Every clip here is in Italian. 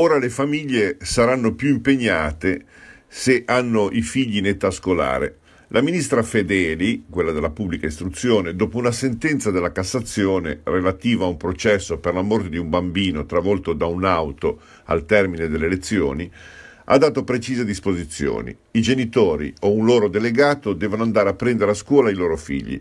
Ora le famiglie saranno più impegnate se hanno i figli in età scolare. La ministra Fedeli, quella della pubblica istruzione, dopo una sentenza della Cassazione relativa a un processo per la morte di un bambino travolto da un'auto al termine delle elezioni, ha dato precise disposizioni. I genitori o un loro delegato devono andare a prendere a scuola i loro figli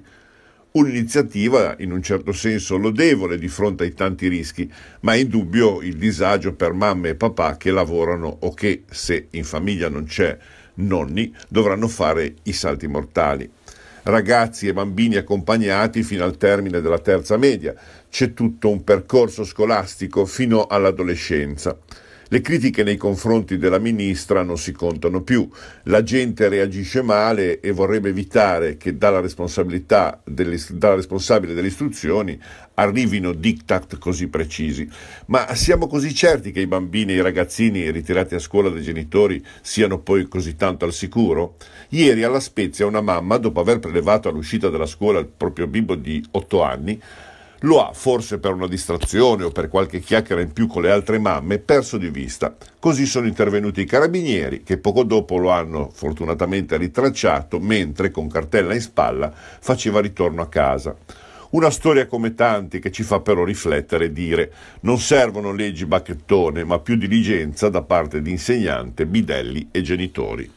un'iniziativa in un certo senso lodevole di fronte ai tanti rischi, ma è indubbio il disagio per mamme e papà che lavorano o che, se in famiglia non c'è nonni, dovranno fare i salti mortali. Ragazzi e bambini accompagnati fino al termine della terza media, c'è tutto un percorso scolastico fino all'adolescenza. Le critiche nei confronti della ministra non si contano più, la gente reagisce male e vorrebbe evitare che dalla, responsabilità delle, dalla responsabile delle istruzioni arrivino diktat così precisi. Ma siamo così certi che i bambini e i ragazzini ritirati a scuola dai genitori siano poi così tanto al sicuro? Ieri alla Spezia una mamma, dopo aver prelevato all'uscita della scuola il proprio bimbo di 8 anni, lo ha, forse per una distrazione o per qualche chiacchiera in più con le altre mamme, perso di vista. Così sono intervenuti i carabinieri che poco dopo lo hanno fortunatamente ritracciato mentre con cartella in spalla faceva ritorno a casa. Una storia come tanti che ci fa però riflettere e dire non servono leggi bacchettone ma più diligenza da parte di insegnante, bidelli e genitori.